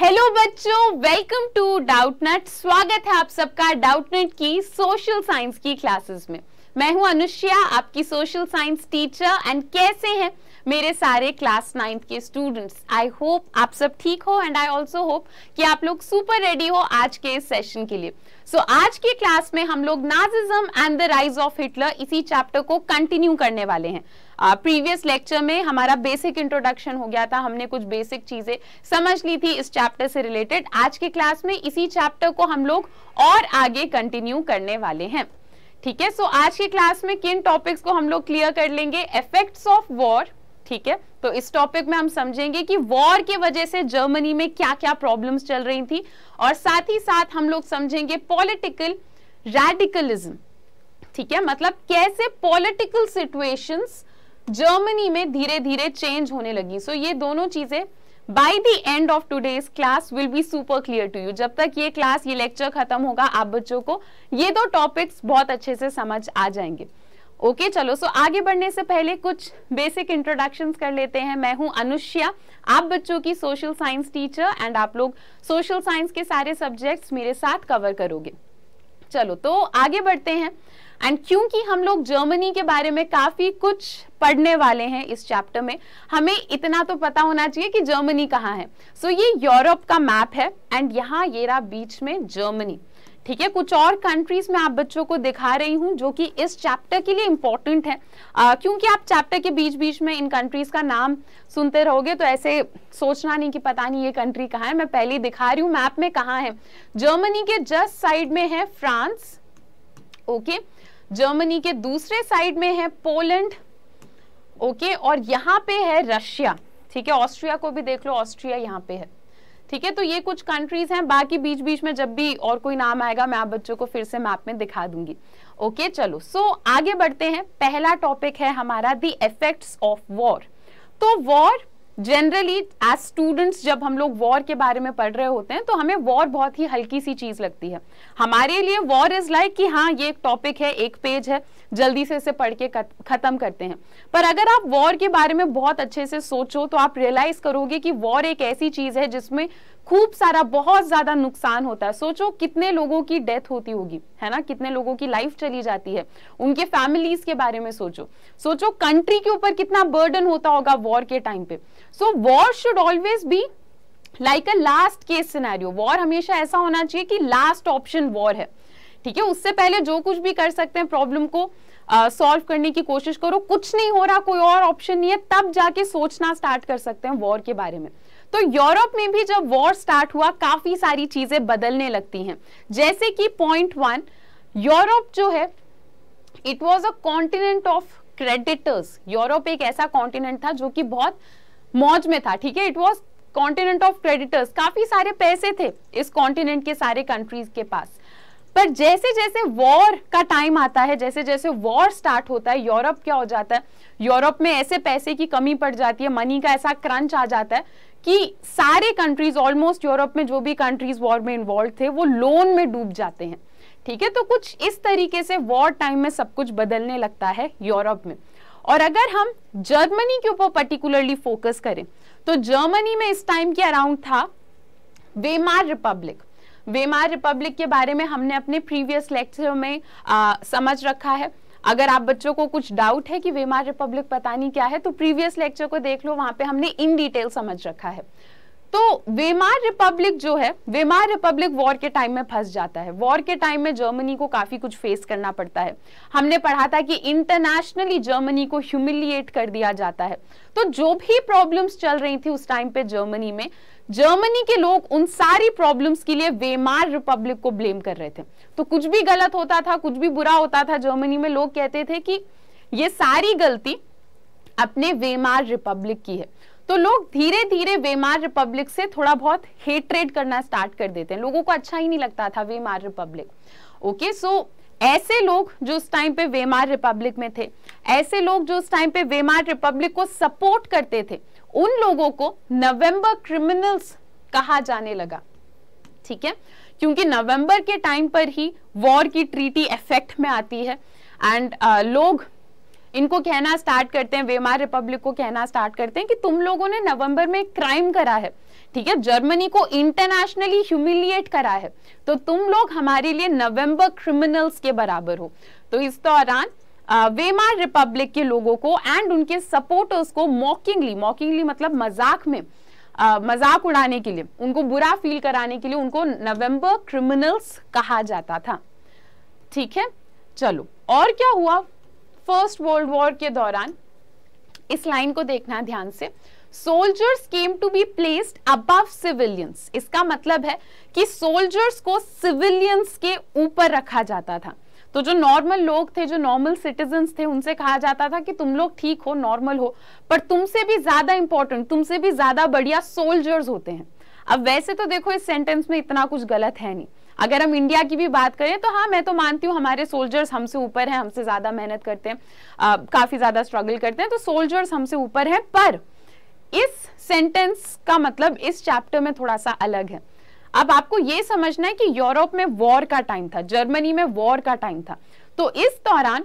Hello बच्चों welcome to Doubtnut स्वागत है आप सबका डाउटनेट की सोशल साइंस की क्लासेस में मैं हूं अनुष्या आपकी सोशल साइंस टीचर एंड कैसे हैं मेरे सारे क्लास नाइन्थ के स्टूडेंट्स आई होप आप सब ठीक हो एंड आई ऑल्सो होप कि आप लोग सुपर रेडी हो आज के इस सेशन के लिए सो so, आज की क्लास में हम लोग Nazism and the rise of Hitler इसी चैप्टर को कंटिन्यू करने वाले हैं प्रीवियस लेक्चर में हमारा बेसिक इंट्रोडक्शन हो गया था हमने कुछ बेसिक चीजें समझ ली थी इस चैप्टर से रिलेटेड आज के क्लास में इसी चैप्टर को हम लोग और आगे कंटिन्यू करने वाले हैं ठीक है सो so, आज की क्लास में किन टॉपिक्स को हम लोग क्लियर कर लेंगे इफेक्ट्स ऑफ वॉर ठीक है तो इस टॉपिक में हम समझेंगे कि वॉर की वजह से जर्मनी में क्या क्या प्रॉब्लम्स चल रही थी और साथ ही साथ हम लोग समझेंगे पॉलिटिकल रेडिकलिज्म ठीक है मतलब कैसे पॉलिटिकल सिचुएशंस जर्मनी में धीरे धीरे चेंज होने लगी सो so, ये दोनों चीजें by the end of today's class will be super clear to you जब तक ये क्लास ये लेक्चर खत्म होगा आप बच्चों को ये दो टॉपिक्स बहुत अच्छे से समझ आ जाएंगे ओके okay, चलो सो आगे बढ़ने से पहले कुछ बेसिक इंट्रोडक्शन कर लेते हैं मैं हूं अनुष्या आप बच्चों की सोशल साइंस टीचर एंड आप लोग सोशल साइंस के सारे सब्जेक्ट्स मेरे साथ कवर करोगे चलो तो आगे बढ़ते हैं एंड क्योंकि हम लोग जर्मनी के बारे में काफ़ी कुछ पढ़ने वाले हैं इस चैप्टर में हमें इतना तो पता होना चाहिए कि जर्मनी कहाँ है सो so, ये यूरोप का मैप है एंड यहाँ ये रहा बीच में जर्मनी ठीक है कुछ और कंट्रीज में आप बच्चों को दिखा रही हूँ जो कि इस चैप्टर के लिए इम्पोर्टेंट है आ, क्योंकि आप चैप्टर के बीच बीच में इन कंट्रीज का नाम सुनते रहोगे तो ऐसे सोचना नहीं कि पता नहीं ये कंट्री कहाँ है मैं पहले दिखा रही हूँ मैप में कहाँ है जर्मनी के जस्ट साइड में है फ्रांस ओके जर्मनी के दूसरे साइड में है पोलैंड ओके और यहाँ पे है रशिया ठीक है ऑस्ट्रिया को भी देख लो ऑस्ट्रिया यहाँ पे है ठीक है तो ये कुछ कंट्रीज हैं बाकी बीच बीच में जब भी और कोई नाम आएगा मैं आप बच्चों को फिर से मैप में दिखा दूंगी ओके चलो सो so, आगे बढ़ते हैं पहला टॉपिक है हमारा दी इफेक्ट्स ऑफ वॉर तो वॉर जनरली एज स्टूडेंट्स जब हम लोग वॉर के बारे में पढ़ रहे होते हैं तो हमें वॉर बहुत ही हल्की सी चीज़ लगती है हमारे लिए वॉर इज़ लाइक कि हाँ ये एक टॉपिक है एक पेज है जल्दी से इसे पढ़ के ख़त्म करते हैं पर अगर आप वॉर के बारे में बहुत अच्छे से सोचो तो आप रियलाइज़ करोगे कि वॉर एक ऐसी चीज़ है जिसमें खूब सारा बहुत ज़्यादा नुकसान होता है सोचो कितने लोगों की डेथ होती होगी है ना कितने लोगों की लाइफ चली जाती है उनके फैमिलीज के बारे में सोचो सोचो कंट्री के ऊपर कितना बर्डन होता होगा वॉर के टाइम पे so war should always be like a last case scenario war हमेशा ऐसा होना चाहिए कि लास्ट ऑप्शन वॉर है ठीक है उससे पहले जो कुछ भी कर सकते हैं प्रॉब्लम को सॉल्व करने की कोशिश करो कुछ नहीं हो रहा कोई और ऑप्शन नहीं है तब जाके सोचना स्टार्ट कर सकते हैं वॉर के बारे में तो यूरोप में भी जब वॉर स्टार्ट हुआ काफी सारी चीजें बदलने लगती हैं जैसे कि पॉइंट वन यूरोप जो है it was a continent of creditors Europe एक ऐसा कॉन्टिनेंट था जो कि बहुत मौज में था ठीक है it was continent of creditors काफी सारे पैसे थे इस कॉन्टिनेंट के सारे कंट्रीज के पास पर जैसे जैसे वॉर का टाइम आता है जैसे जैसे वॉर स्टार्ट होता है यूरोप क्या हो जाता है यूरोप में ऐसे पैसे की कमी पड़ जाती है मनी का ऐसा क्रंच आ जाता है कि सारे कंट्रीज ऑलमोस्ट यूरोप में जो भी कंट्रीज वॉर में इन्वॉल्व थे वो लोन में डूब जाते हैं ठीक है तो कुछ इस तरीके से वॉर टाइम में सब कुछ बदलने लगता है यूरोप में और अगर हम जर्मनी के ऊपर पर्टिकुलरली फोकस करें तो जर्मनी में इस टाइम के अराउंड था वेमार रिपब्लिक वेमार रिपब्लिक के बारे में हमने अपने प्रीवियस लेक्चर में आ, समझ रखा है अगर आप बच्चों को कुछ डाउट है कि वेमार रिपब्लिक पता नहीं क्या है तो प्रीवियस लेक्चर को देख लो वहाँ पे हमने इन डिटेल समझ रखा है तो वेमार रिपब्लिक जो है वेमार रिपब्लिक वॉर के टाइम में फंस जाता है वॉर के टाइम में जर्मनी को काफी कुछ फेस करना पड़ता है हमने पढ़ा था कि इंटरनेशनली जर्मनी को ह्यूमिलिएट कर दिया जाता है तो जो भी प्रॉब्लम्स चल रही थी उस टाइम पे जर्मनी में जर्मनी के लोग उन सारी प्रॉब्लम्स के लिए वेमार रिपब्लिक को ब्लेम कर रहे थे तो कुछ भी गलत होता था कुछ भी बुरा होता था जर्मनी में लोग कहते थे कि ये सारी गलती अपने वेमार रिपब्लिक की है तो लोग धीरे धीरे वेमार रिपब्लिक से थोड़ा बहुत हेट्रेड करना स्टार्ट कर देते हैं लोगों को अच्छा ही नहीं लगता था वेमार रिपब्लिक ओके सो ऐसे लोग जो उस टाइम पे वेमार रिपब्लिक में थे ऐसे लोग जो उस टाइम पे वेमार रिपब्लिक को सपोर्ट करते थे उन लोगों को नवंबर क्रिमिनल्स कहा जाने लगा ठीक है क्योंकि नवंबर के टाइम पर ही वॉर की ट्रीटी इफेक्ट में आती है एंड uh, लोग इनको कहना स्टार्ट करते हैं वेमार रिपब्लिक को कहना स्टार्ट करते हैं कि तुम लोगों ने नवंबर में क्राइम करा है ठीक है जर्मनी को इंटरनेशनली ह्यूमिलिएट करा है तो तुम लोग हमारे लिए नवंबर क्रिमिनल्स के बराबर हो तो इस दौरान वेमार रिपब्लिक के लोगों को एंड उनके सपोर्टर्स को मॉकिंगली मॉकिंगली मतलब मजाक में मजाक उड़ाने के लिए उनको बुरा फील कराने के लिए उनको नवंबर क्रिमिनल्स कहा जाता था ठीक है चलो और क्या हुआ फर्स्ट वर्ल्ड वॉर के दौरान इस लाइन को देखना है ध्यान से soldiers came to be placed above civilians इसका मतलब है कि सोल्जर्स को सिविलियंस के ऊपर रखा जाता था तो जो नॉर्मल लोग थे जो नॉर्मल सिटीजन थे उनसे कहा जाता था कि तुम लोग ठीक हो नॉर्मल हो पर तुमसे भी ज्यादा इंपॉर्टेंट तुमसे भी ज्यादा बढ़िया सोल्जर्स होते हैं अब वैसे तो देखो इस सेंटेंस में इतना कुछ गलत है नहीं अगर हम इंडिया की भी बात करें तो हाँ मैं तो मानती हूँ हमारे सोल्जर्स हमसे ऊपर हैं हमसे ज़्यादा मेहनत करते हैं काफ़ी ज़्यादा स्ट्रगल करते हैं तो सोल्जर्स हमसे ऊपर हैं पर इस सेंटेंस का मतलब इस चैप्टर में थोड़ा सा अलग है अब आपको ये समझना है कि यूरोप में वॉर का टाइम था जर्मनी में वॉर का टाइम था तो इस दौरान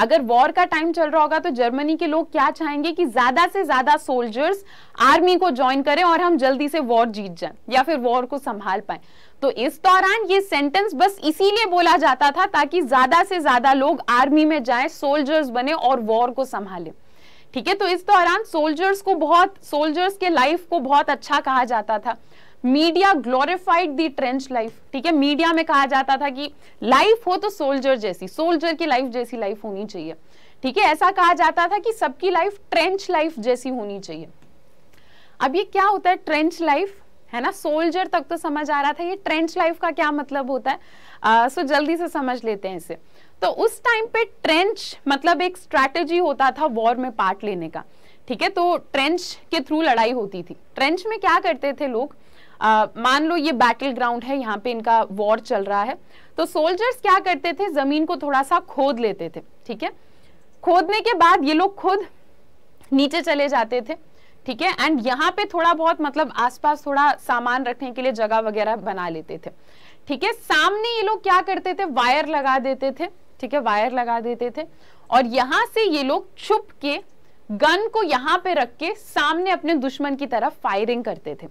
अगर वॉर का टाइम चल रहा होगा तो जर्मनी के लोग क्या चाहेंगे कि ज्यादा से ज्यादा सोल्जर्स आर्मी को ज्वाइन करें और हम जल्दी से वॉर जीत जाएं या फिर वॉर को संभाल पाए तो इस दौरान ये सेंटेंस बस इसीलिए बोला जाता था ताकि ज्यादा से ज्यादा लोग आर्मी में जाएं सोल्जर्स बने और वॉर को संभालें ठीक है तो इस दौरान सोल्जर्स को बहुत सोल्जर्स के लाइफ को बहुत अच्छा कहा जाता था media glorified the trench life ठीक है मीडिया में कहा जाता था कि लाइफ हो तो सोल्जर जैसी सोल्जर की लाइफ जैसी लाइफ होनी चाहिए ठीक है ऐसा कहा जाता था कि सबकी लाइफ ट्रेंच लाइफ जैसी होनी चाहिए अब ये क्या होता है ट्रेंच लाइफ है ना सोल्जर तक तो समझ आ रहा था ये ट्रेंच लाइफ का क्या मतलब होता है आ, सो जल्दी से समझ लेते हैं इसे तो उस टाइम पे ट्रेंच मतलब एक स्ट्रैटेजी होता था वॉर में पार्ट लेने का ठीक है तो ट्रेंच के थ्रू लड़ाई होती थी ट्रेंच में क्या करते थे लोग आ, मान लो ये बैटल ग्राउंड है यहाँ पे इनका वॉर चल रहा है तो सोल्जर्स क्या करते थे जमीन को थोड़ा सा खोद लेते थे ठीक है खोदने के बाद ये लोग खुद नीचे चले जाते थे ठीक है एंड यहाँ पे थोड़ा बहुत मतलब आसपास थोड़ा सामान रखने के लिए जगह वगैरह बना लेते थे ठीक है सामने ये लोग क्या करते थे वायर लगा देते थे ठीक है वायर लगा देते थे और यहाँ से ये लोग छुप के गन को यहाँ पे रख के सामने अपने दुश्मन की तरफ फायरिंग करते थे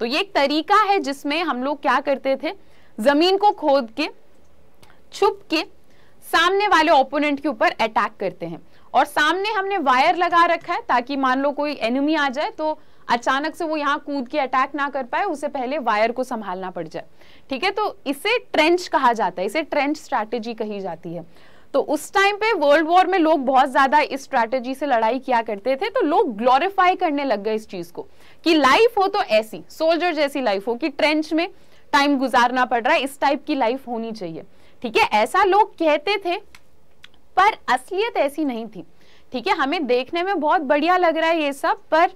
तो ये एक तरीका है जिसमें हम लोग क्या करते थे जमीन को खोद के छुप के सामने वाले ओपोनेंट के ऊपर अटैक करते हैं और सामने हमने वायर लगा रखा है ताकि मान लो कोई एनिमी आ जाए तो अचानक से वो यहाँ कूद के अटैक ना कर पाए उसे पहले वायर को संभालना पड़ जाए ठीक है तो इसे ट्रेंच कहा जाता है इसे ट्रेंच स्ट्रैटेजी कही जाती है तो उस टाइम पे वर्ल्ड वॉर में लोग बहुत ज्यादा इस स्ट्रैटेजी से लड़ाई किया करते थे तो लोग ग्लोरीफाई करने लग गए इस चीज को कि लाइफ हो तो ऐसी सोल्जर जैसी लाइफ हो कि ट्रेंच में टाइम गुजारना पड़ रहा है इस टाइप की लाइफ होनी चाहिए ठीक है ऐसा लोग कहते थे पर असलियत ऐसी नहीं थी ठीक है हमें देखने में बहुत बढ़िया लग रहा है ये सब पर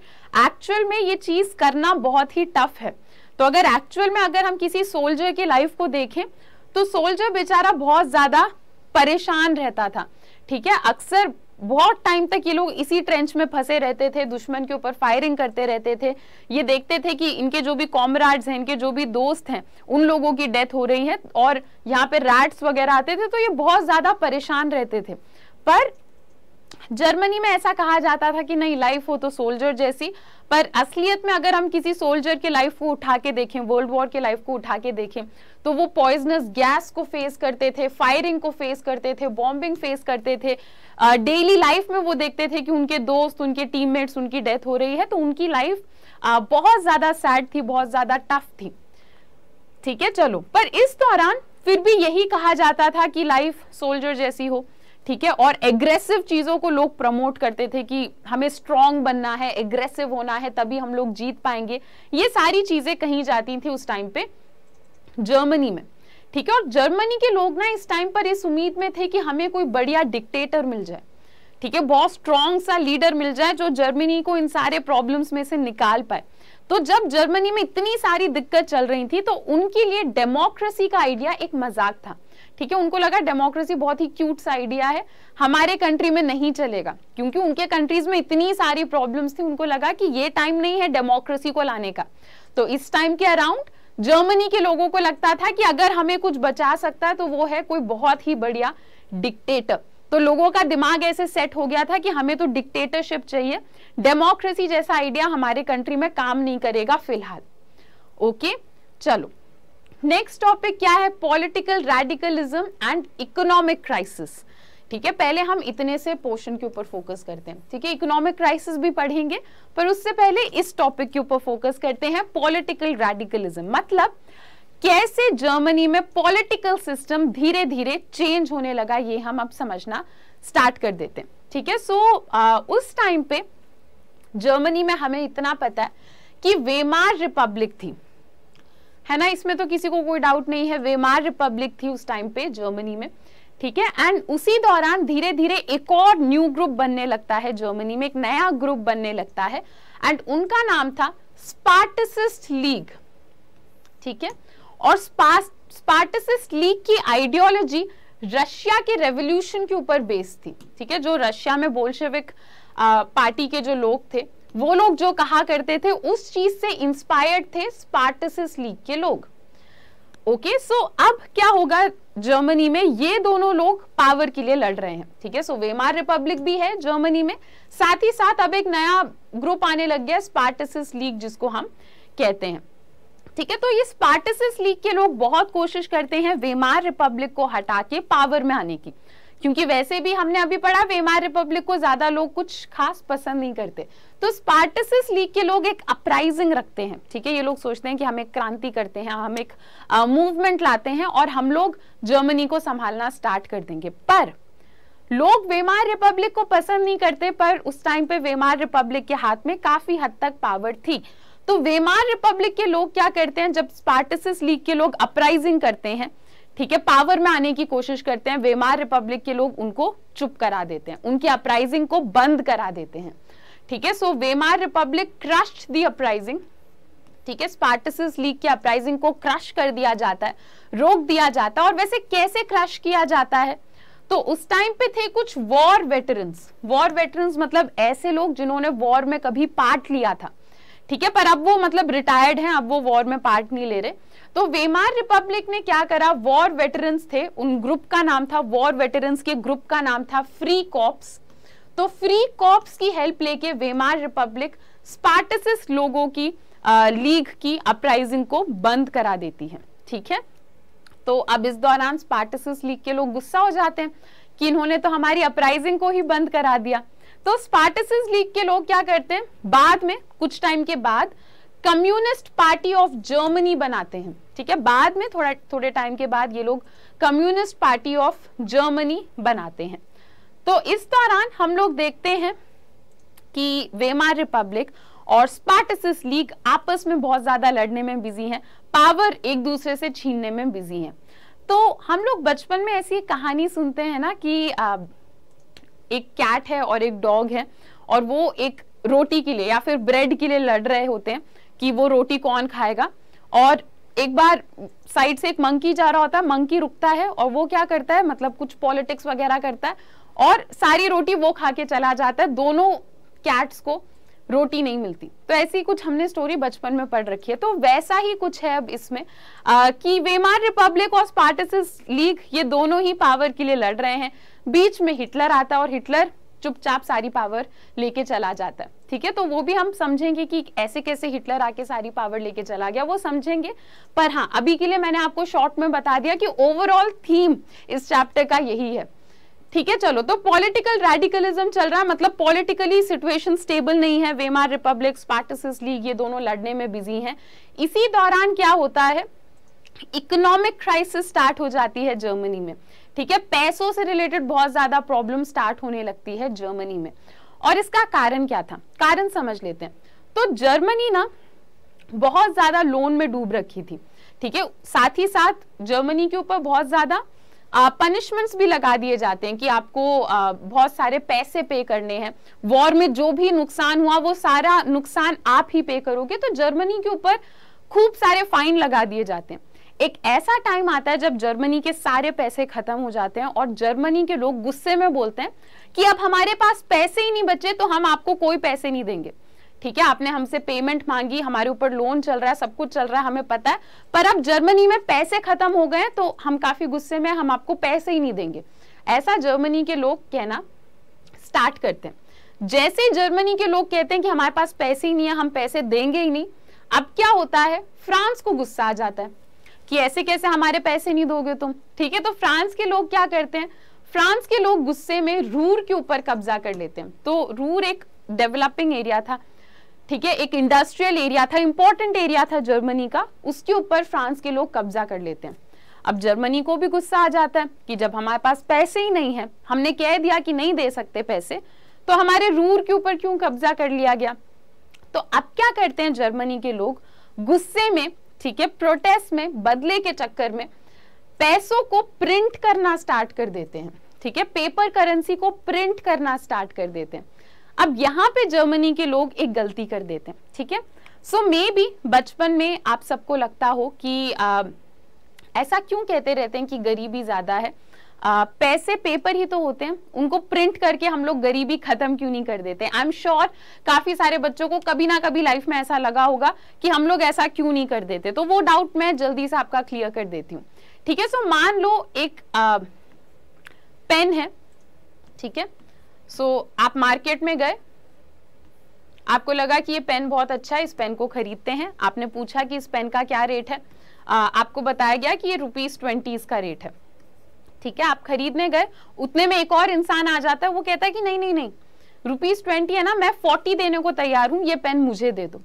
एक्चुअल में ये चीज़ करना बहुत ही टफ है तो अगर एक्चुअल में अगर हम किसी सोल्जर की लाइफ को देखें तो सोल्जर बेचारा बहुत ज़्यादा परेशान रहता था ठीक है अक्सर बहुत टाइम तक ये लोग इसी ट्रेंच में फंसे रहते थे दुश्मन के ऊपर फायरिंग करते रहते थे ये देखते थे कि इनके जो भी कॉमराड्स हैं इनके जो भी दोस्त हैं उन लोगों की डेथ हो रही है और यहाँ पे रैट्स वगैरह आते थे तो ये बहुत ज़्यादा परेशान रहते थे पर जर्मनी में ऐसा कहा जाता था कि नहीं लाइफ हो तो सोल्जर जैसी पर असलियत में अगर हम किसी सोल्जर के लाइफ को उठा के देखें वर्ल्ड वॉर के लाइफ को उठा के देखें तो वो पॉइजनस गैस को फेस करते थे फायरिंग को फेस करते थे बॉम्बिंग फेस करते थे डेली लाइफ में वो देखते थे कि उनके दोस्त उनके टीममेट्स उनकी डेथ हो रही है तो उनकी लाइफ बहुत ज़्यादा सैड थी बहुत ज़्यादा टफ थी ठीक है चलो पर इस दौरान फिर भी यही कहा जाता था कि लाइफ सोल्जर जैसी हो ठीक है और एग्रेसिव चीजों को लोग प्रमोट करते थे कि हमें स्ट्रांग बनना है एग्रेसिव होना है तभी हम लोग जीत पाएंगे ये सारी चीजें कही जाती थी उस टाइम पे जर्मनी में ठीक है और जर्मनी के लोग ना इस टाइम पर इस उम्मीद में थे कि हमें कोई बढ़िया डिक्टेटर मिल जाए ठीक है बहुत स्ट्रांग सा लीडर मिल जाए जो जर्मनी को इन सारे प्रॉब्लम्स में से निकाल पाए तो जब जर्मनी में इतनी सारी दिक्कत चल रही थी तो उनके लिए डेमोक्रेसी का आइडिया एक मजाक था ठीक है उनको लगा डेमोक्रेसी बहुत ही क्यूट सा आइडिया है हमारे कंट्री में नहीं चलेगा क्योंकि उनके कंट्रीज में इतनी सारी प्रॉब्लम्स थी उनको लगा कि ये टाइम नहीं है डेमोक्रेसी को लाने का तो इस टाइम के अराउंड जर्मनी के लोगों को लगता था कि अगर हमें कुछ बचा सकता है तो वो है कोई बहुत ही बढ़िया डिक्टेटर तो लोगों का दिमाग ऐसे सेट हो गया था कि हमें तो डिक्टेटरशिप चाहिए डेमोक्रेसी जैसा आइडिया हमारे कंट्री में काम नहीं करेगा फिलहाल ओके चलो नेक्स्ट टॉपिक क्या है political radicalism and economic crisis ठीक है पहले हम इतने से पोर्शन के ऊपर फोकस करते हैं ठीक है इकोनॉमिक क्राइसिस भी पढ़ेंगे पर उससे पहले इस टॉपिक के ऊपर फोकस करते हैं पॉलिटिकल रेडिकलिज्म मतलब कैसे जर्मनी में पॉलिटिकल सिस्टम धीरे धीरे चेंज होने लगा ये हम अब समझना स्टार्ट कर देते हैं ठीक है सो उस टाइम पे जर्मनी में हमें इतना पता है कि वेमार रिपब्लिक थी है ना इसमें तो किसी को कोई डाउट नहीं है वेमार रिपब्लिक थी उस टाइम पे जर्मनी में ठीक है एंड उसी दौरान धीरे धीरे एक और न्यू ग्रुप बनने लगता है जर्मनी में एक नया ग्रुप बनने लगता है एंड उनका नाम था स्पार्टिसिस्ट लीग ठीक है और स्पार्टिसिस्ट लीग की आइडियोलॉजी रशिया के रेवोल्यूशन के ऊपर बेस्ड थी ठीक है जो रशिया में बोल्शेविक पार्टी के जो लोग थे वो लोग जो कहा करते थे उस चीज से इंस्पायर्ड थे स्पार्टिस लीग के लोग ओके okay, सो so अब क्या होगा जर्मनी में ये दोनों लोग पावर के लिए लड़ रहे हैं ठीक है सो वेमार रिपब्लिक भी है जर्मनी में साथ ही साथ अब एक नया ग्रुप आने लग गया स्पार्टिस लीग जिसको हम कहते हैं ठीक है तो ये स्पार्टिस लीग के लोग बहुत कोशिश करते हैं वेमार रिपब्लिक को हटा के पावर में आने की क्योंकि वैसे भी हमने अभी पढ़ा वेमार रिपब्लिक को ज्यादा लोग कुछ खास पसंद नहीं करते तो स्पार्टिस लीग के लोग एक अपराइजिंग रखते हैं ठीक है ये लोग सोचते हैं कि हम एक क्रांति करते हैं हम एक मूवमेंट लाते हैं और हम लोग जर्मनी को संभालना स्टार्ट कर देंगे पर लोग वेमार रिपब्लिक को पसंद नहीं करते पर उस टाइम पे वेमार रिपब्लिक के हाथ में काफी हद तक पावर थी तो वेमार रिपब्लिक के लोग क्या करते हैं जब स्पार्टिस लीग के लोग अपराइजिंग करते हैं ठीक है पावर में आने की कोशिश करते हैं वेमार रिपब्लिक के लोग उनको चुप करा देते हैं उनकी अपराइजिंग को बंद करा देते हैं ठीक है so Weimar Republic crushed the uprising ठीक है स्पार्टिस लीग की अपराइजिंग को क्रश कर दिया जाता है रोक दिया जाता है और वैसे कैसे क्रश किया जाता है तो उस टाइम पे थे कुछ वॉर वेटरन्स वॉर वेटरन्स मतलब ऐसे लोग जिन्होंने वॉर में कभी पार्ट लिया था ठीक है पर अब वो मतलब रिटायर्ड हैं अब वो वॉर में पार्ट नहीं ले रहे तो वेमार रिपब्लिक ने क्या करा वॉर वेटरन्स थे उन ग्रुप का नाम था वॉर वेटरन्स के ग्रुप का नाम था फ्री कॉप्स तो फ्री कॉप्स की हेल्प लेके वेमार रिपब्लिक स्पार्टिस लोगों की आ, लीग की अपराइजिंग को बंद करा देती है ठीक है तो अब इस दौरान स्पार्टिस लीग के लोग गुस्सा हो जाते हैं कि इन्होंने तो हमारी अपराइजिंग को ही बंद करा दिया तो स्पार्टिस लीग के लोग क्या करते हैं बाद में कुछ टाइम के बाद कम्युनिस्ट पार्टी ऑफ जर्मनी बनाते हैं ठीक है बाद में थोड़ा थोड़े टाइम के बाद ये लोग कम्युनिस्ट पार्टी ऑफ जर्मनी बनाते हैं तो इस दौरान हम लोग देखते हैं कि वेमार रिपब्लिक और स्पार्टिस लीग आपस में बहुत ज्यादा लड़ने में बिजी हैं पावर एक दूसरे से छीनने में बिजी हैं तो हम लोग बचपन में ऐसी कहानी सुनते हैं ना कि आ, एक कैट है और एक डॉग है और वो एक रोटी के लिए या फिर ब्रेड के लिए लड़ रहे होते हैं कि वो रोटी कौन खाएगा और एक बार साइड से एक मंकी जा रहा होता है मंकी रुकता है और वो क्या करता है मतलब कुछ पॉलिटिक्स वगैरह करता है और सारी रोटी वो खा के चला जाता है दोनों कैट्स को रोटी नहीं मिलती तो ऐसी कुछ हमने स्टोरी बचपन में पढ़ रखी है तो वैसा ही कुछ है अब इसमें आ, कि वेमार रिपब्लिक और स्पार्टिस लीग ये दोनों ही पावर के लिए लड़ रहे हैं बीच में हिटलर आता है और हिटलर चुपचाप सारी पावर लेके चला जाता है ठीक है तो वो भी हम समझेंगे कि ऐसे कैसे हिटलर आके सारी पावर लेके चला गया वो समझेंगे पर हाँ अभी के लिए मैंने आपको शॉर्ट में बता दिया कि ओवरऑल थीम इस चैप्टर का यही है ठीक है चलो तो पॉलिटिकल रेडिकलिज्म चल रहा है मतलब पॉलिटिकली सिचुएशन स्टेबल नहीं है वेमार रिपब्लिक स्पार्टिस लीग ये दोनों लड़ने में बिजी हैं इसी दौरान क्या होता है इकोनॉमिक क्राइसिस स्टार्ट हो जाती है जर्मनी में ठीक है पैसों से रिलेटेड बहुत ज्यादा प्रॉब्लम स्टार्ट होने लगती है जर्मनी में और इसका कारण क्या था कारण समझ लेते हैं तो जर्मनी ना बहुत ज्यादा लोन में डूब रखी थी ठीक है साथ ही साथ जर्मनी के ऊपर बहुत ज्यादा पनिशमेंट्स भी लगा दिए जाते हैं कि आपको आ, बहुत सारे पैसे पे करने हैं वॉर में जो भी नुकसान हुआ वो सारा नुकसान आप ही पे करोगे तो जर्मनी के ऊपर खूब सारे फाइन लगा दिए जाते हैं एक ऐसा टाइम आता है जब जर्मनी के सारे पैसे खत्म हो जाते हैं और जर्मनी के लोग गुस्से में बोलते हैं कि अब हमारे पास पैसे ही नहीं बचे तो हम आपको कोई पैसे नहीं देंगे ठीक है आपने हमसे पेमेंट मांगी हमारे ऊपर लोन चल रहा है सब कुछ चल रहा है हमें पता है पर अब जर्मनी में पैसे खत्म हो गए तो हम काफी गुस्से में हम आपको पैसे ही नहीं देंगे ऐसा जर्मनी के लोग कहना स्टार्ट करते हैं जैसे जर्मनी के लोग कहते हैं कि हमारे पास पैसे ही नहीं है हम पैसे देंगे ही नहीं अब क्या होता है फ्रांस को गुस्सा आ जाता है कि ऐसे कैसे हमारे पैसे नहीं दोगे तुम ठीक है तो फ्रांस के लोग क्या करते हैं फ्रांस के लोग गुस्से में रूर के ऊपर कब्जा कर लेते हैं तो रूर एक डेवलपिंग एरिया था ठीक है एक इंडस्ट्रियल एरिया था इंपॉर्टेंट एरिया था जर्मनी का उसके ऊपर फ्रांस के लोग कब्जा कर लेते हैं अब जर्मनी को भी गुस्सा आ जाता है कि जब हमारे पास पैसे ही नहीं है हमने कह दिया कि नहीं दे सकते पैसे तो हमारे रूर के ऊपर क्यों कब्जा कर लिया गया तो अब क्या करते हैं जर्मनी के लोग गुस्से में ठीक है प्रोटेस्ट में बदले के चक्कर में पैसों को प्रिंट करना स्टार्ट कर देते हैं ठीक है पेपर करेंसी को प्रिंट करना स्टार्ट कर देते हैं अब यहाँ पे जर्मनी के लोग एक गलती कर देते हैं ठीक है सो मे बी बचपन में आप सबको लगता हो कि आ, ऐसा क्यों कहते रहते हैं कि गरीबी ज़्यादा है आ, पैसे पेपर ही तो होते हैं उनको प्रिंट करके हम लोग गरीबी खत्म क्यों नहीं कर देते आई एम श्योर काफी सारे बच्चों को कभी ना कभी लाइफ में ऐसा लगा होगा कि हम लोग ऐसा क्यों नहीं कर देते तो वो डाउट मैं जल्दी से आपका क्लियर कर देती हूँ ठीक है सो मान लो एक आ, पेन है ठीक है सो आप मार्केट में गए आपको लगा कि ये पेन बहुत अच्छा है इस पेन को खरीदते हैं आपने पूछा कि इस पेन का क्या रेट है आ, आपको बताया गया कि ये रुपीज ट्वेंटी इसका रेट है ठीक है आप खरीदने गए उतने में एक और इंसान आ जाता है वो कहता है कि नहीं नहीं नहीं रुपीज ट्वेंटी है ना मैं फोर्टी देने को तैयार हूँ ये पेन मुझे दे दो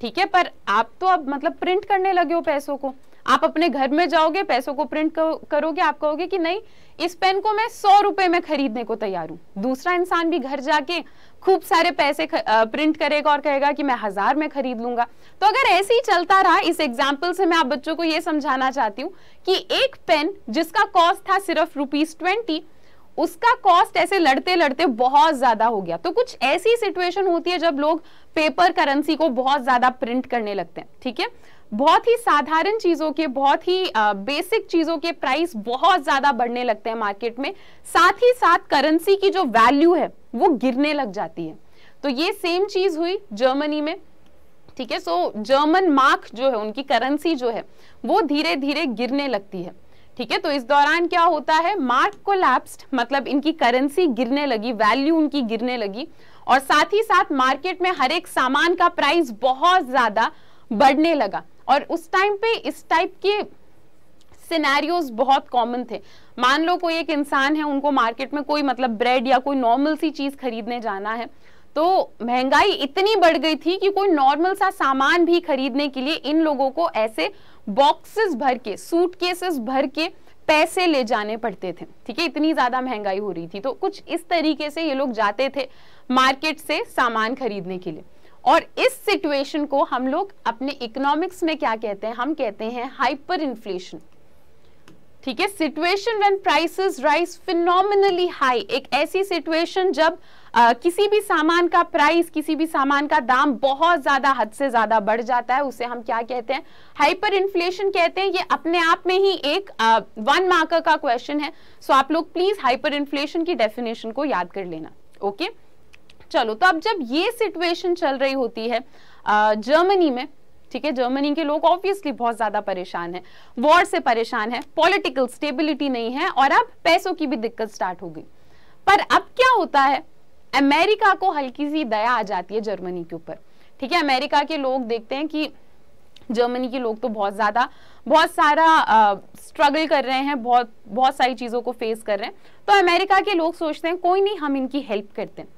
ठीक है पर आप तो अब मतलब प्रिंट करने लगे हो पैसों को आप अपने घर में जाओगे पैसों को प्रिंट करोगे आप कहोगे कि नहीं इस पेन को मैं सौ रुपए में खरीदने को तैयार हूँ दूसरा इंसान भी घर जाके खूब सारे पैसे प्रिंट करेगा और कहेगा कि मैं हज़ार में खरीद लूंगा तो अगर ऐसे ही चलता रहा इस एग्जाम्पल से मैं आप बच्चों को ये समझाना चाहती हूँ कि एक पेन जिसका कॉस्ट था सिर्फ रुपीज़ ट्वेंटी उसका कॉस्ट ऐसे लड़ते लड़ते बहुत ज़्यादा हो गया तो कुछ ऐसी सिचुएशन होती है जब लोग पेपर करेंसी को बहुत ज़्यादा प्रिंट करने लगते हैं ठीक है बहुत ही साधारण चीज़ों के बहुत ही बेसिक चीज़ों के प्राइस बहुत ज़्यादा बढ़ने लगते हैं मार्केट में साथ ही साथ करेंसी की जो वैल्यू है वो गिरने लग जाती है तो ये सेम चीज़ हुई जर्मनी में ठीक है सो जर्मन मार्क जो है उनकी करेंसी जो है वो धीरे धीरे गिरने लगती है ठीक है तो इस दौरान क्या होता है मार्क को लैप्स्ड मतलब इनकी करेंसी गिरने लगी वैल्यू उनकी गिरने लगी और साथ ही साथ मार्केट में हर एक सामान का प्राइस बहुत ज़्यादा बढ़ने लगा और उस टाइम पे इस टाइप के सिनेरियोस बहुत कॉमन थे मान लो कोई एक इंसान है उनको मार्केट में कोई मतलब ब्रेड या कोई नॉर्मल सी चीज़ खरीदने जाना है तो महंगाई इतनी बढ़ गई थी कि कोई नॉर्मल सा सामान भी खरीदने के लिए इन लोगों को ऐसे बॉक्सेस भर के सूटकेसेस भर के पैसे ले जाने पड़ते थे ठीक है इतनी ज़्यादा महंगाई हो रही थी तो कुछ इस तरीके से ये लोग जाते थे मार्केट से सामान खरीदने के लिए और इस सिचुएशन को हम लोग अपने इकोनॉमिक्स में क्या कहते हैं हम कहते हैं हाइपर इन्फ्लेशन ठीक है situation when prices rise phenomenally high एक ऐसी सिचुएशन जब आ, किसी भी सामान का प्राइस किसी भी सामान का दाम बहुत ज्यादा हद से ज्यादा बढ़ जाता है उसे हम क्या कहते हैं हाइपर इन्फ्लेशन कहते हैं ये अपने आप में ही एक आ, वन मार्कर का क्वेश्चन है सो so, आप लोग प्लीज हाइपर इन्फ्लेशन की डेफिनेशन को याद कर लेना ओके okay? चलो तो अब जब ये सिचुएशन चल रही होती है जर्मनी में ठीक है जर्मनी के लोग ऑब्वियसली बहुत ज्यादा परेशान हैं वॉर से परेशान हैं पॉलिटिकल स्टेबिलिटी नहीं है और अब पैसों की भी दिक्कत स्टार्ट हो गई पर अब क्या होता है अमेरिका को हल्की सी दया आ जाती है जर्मनी के ऊपर ठीक है अमेरिका के लोग देखते हैं कि जर्मनी के लोग तो बहुत ज़्यादा बहुत सारा स्ट्रगल कर रहे हैं बहुत बहुत सारी चीज़ों को फेस कर रहे हैं तो अमेरिका के लोग सोचते हैं कोई नहीं हम इनकी हेल्प करते हैं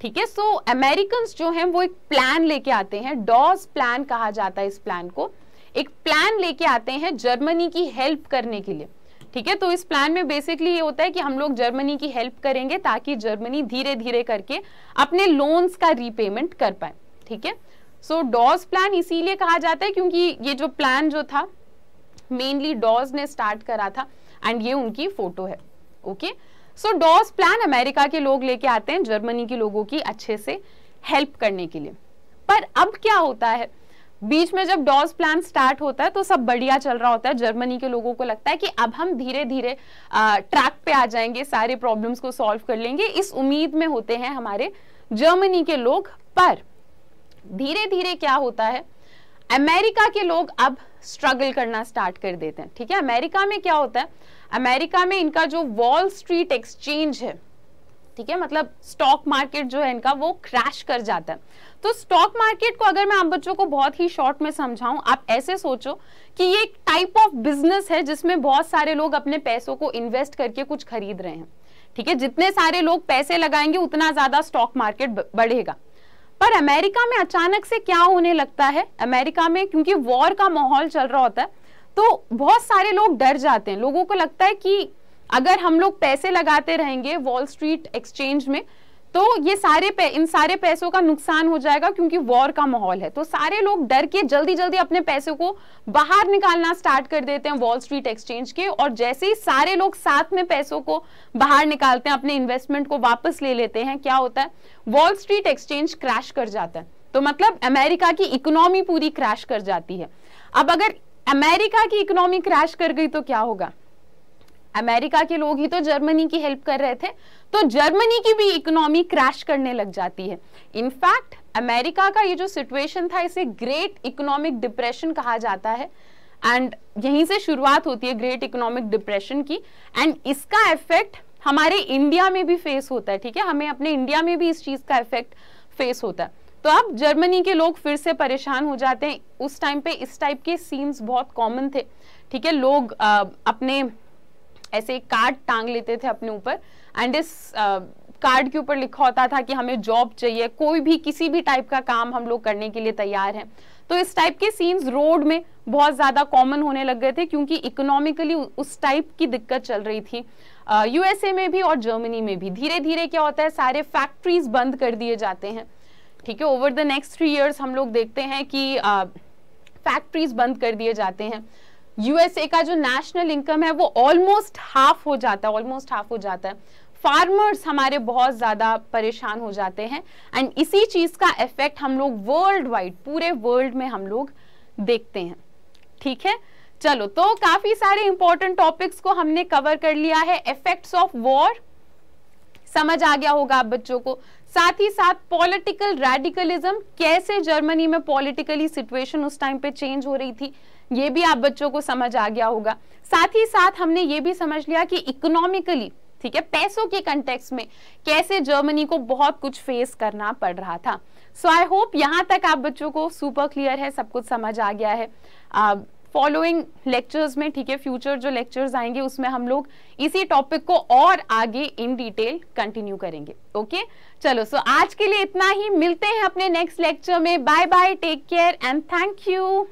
ठीक है सो अमेरिकन जो हैं वो एक प्लान लेके आते हैं डॉज प्लान कहा जाता है इस प्लान को एक प्लान लेके आते हैं जर्मनी की हेल्प करने के लिए ठीक है तो इस प्लान में बेसिकली ये होता है कि हम लोग जर्मनी की हेल्प करेंगे ताकि जर्मनी धीरे धीरे करके अपने लोन्स का रीपेमेंट कर पाए ठीक है सो डॉज प्लान इसीलिए कहा जाता है क्योंकि ये जो प्लान जो था मेनली डॉज ने स्टार्ट करा था एंड ये उनकी फोटो है okay okay? So Dawes plan America के लोग लेके आते हैं जर्मनी के लोगों की अच्छे से हेल्प करने के लिए पर अब क्या होता है बीच में जब डॉस प्लान स्टार्ट होता है तो सब बढ़िया चल रहा होता है जर्मनी के लोगों को लगता है कि अब हम धीरे धीरे ट्रैक पे आ जाएंगे सारे प्रॉब्लम्स को सॉल्व कर लेंगे इस उम्मीद में होते हैं हमारे जर्मनी के लोग पर धीरे धीरे क्या होता है अमेरिका के लोग अब स्ट्रगल करना स्टार्ट कर देते हैं ठीक है अमेरिका में क्या होता है अमेरिका में इनका जो वॉल स्ट्रीट एक्सचेंज है ठीक है मतलब स्टॉक मार्केट जो है इनका वो क्रैश कर जाता है तो स्टॉक मार्केट को अगर मैं आप बच्चों को बहुत ही शॉर्ट में समझाऊं आप ऐसे सोचो कि ये एक टाइप ऑफ बिजनेस है जिसमें बहुत सारे लोग अपने पैसों को इन्वेस्ट करके कुछ खरीद रहे हैं ठीक है जितने सारे लोग पैसे लगाएंगे उतना ज्यादा स्टॉक मार्केट बढ़ेगा पर अमेरिका में अचानक से क्या होने लगता है अमेरिका में क्योंकि वॉर का माहौल चल रहा होता है तो बहुत सारे लोग डर जाते हैं लोगों को लगता है कि अगर हम लोग पैसे लगाते रहेंगे वॉल स्ट्रीट एक्सचेंज में तो ये सारे पे, इन सारे पैसों का नुकसान हो जाएगा क्योंकि वॉर का माहौल है तो सारे लोग डर के जल्दी जल्दी अपने पैसों को बाहर निकालना स्टार्ट कर देते हैं वॉल स्ट्रीट एक्सचेंज के और जैसे ही सारे लोग साथ में पैसों को बाहर निकालते हैं अपने इन्वेस्टमेंट को वापस ले लेते हैं क्या होता है वॉल स्ट्रीट एक्सचेंज क्रैश कर जाता है तो मतलब अमेरिका की इकोनॉमी पूरी क्रैश कर जाती है अब अगर अमेरिका की इकोनॉमी क्रैश कर गई तो क्या होगा अमेरिका के लोग ही तो जर्मनी की हेल्प कर रहे थे तो जर्मनी की भी इकोनॉमी क्रैश करने लग जाती है इनफैक्ट अमेरिका का ये जो सिचुएशन था इसे ग्रेट इकोनॉमिक डिप्रेशन कहा जाता है एंड यहीं से शुरुआत होती है ग्रेट इकोनॉमिक डिप्रेशन की एंड इसका इफेक्ट हमारे इंडिया में भी फेस होता है ठीक है हमें अपने इंडिया में भी इस चीज़ का इफेक्ट फेस होता है तो अब जर्मनी के लोग फिर से परेशान हो जाते हैं उस टाइम पे इस टाइप के सीन्स बहुत कॉमन थे ठीक है लोग आ, अपने ऐसे कार्ड टांग लेते थे अपने ऊपर एंड इस कार्ड के ऊपर लिखा होता था कि हमें जॉब चाहिए कोई भी किसी भी टाइप का काम हम लोग करने के लिए तैयार हैं तो इस टाइप के सीन्स रोड में बहुत ज़्यादा कॉमन होने लग गए थे क्योंकि इकोनॉमिकली उस टाइप की दिक्कत चल रही थी यूएसए में भी और जर्मनी में भी धीरे धीरे क्या होता है सारे फैक्ट्रीज बंद कर दिए जाते हैं ठीक है over the next three years हम लोग देखते हैं कि फैक्ट्रीज बंद कर दिए जाते हैं यूएसए का जो नेशनल इनकम है वो ऑलमोस्ट हाफ हो जाता है ऑलमोस्ट हाफ हो जाता है फार्मर्स हमारे बहुत ज़्यादा परेशान हो जाते हैं एंड इसी चीज़ का इफेक्ट हम लोग वर्ल्ड वाइड पूरे वर्ल्ड में हम लोग देखते हैं ठीक है चलो तो काफ़ी सारे इंपॉर्टेंट टॉपिक्स को हमने कवर कर लिया है इफेक्ट्स ऑफ वॉर समझ आ गया होगा आप बच्चों को साथ ही साथ पॉलिटिकल रेडिकलिज्म कैसे जर्मनी में पॉलिटिकली सिचुएशन उस टाइम पे चेंज हो रही थी ये भी आप बच्चों को समझ आ गया होगा साथ ही साथ हमने ये भी समझ लिया कि इकोनॉमिकली ठीक है पैसों के कंटेक्स में कैसे जर्मनी को बहुत कुछ फेस करना पड़ रहा था सो आई होप यहाँ तक आप बच्चों को सुपर क्लियर है सब कुछ समझ आ गया है uh, फॉलोइंग लेक्चर्स में ठीक है फ्यूचर जो लेक्चर्स आएंगे उसमें हम लोग इसी टॉपिक को और आगे इन डिटेल कंटिन्यू करेंगे ओके चलो सो आज के लिए इतना ही मिलते हैं अपने नेक्स्ट लेक्चर में bye bye take care and thank you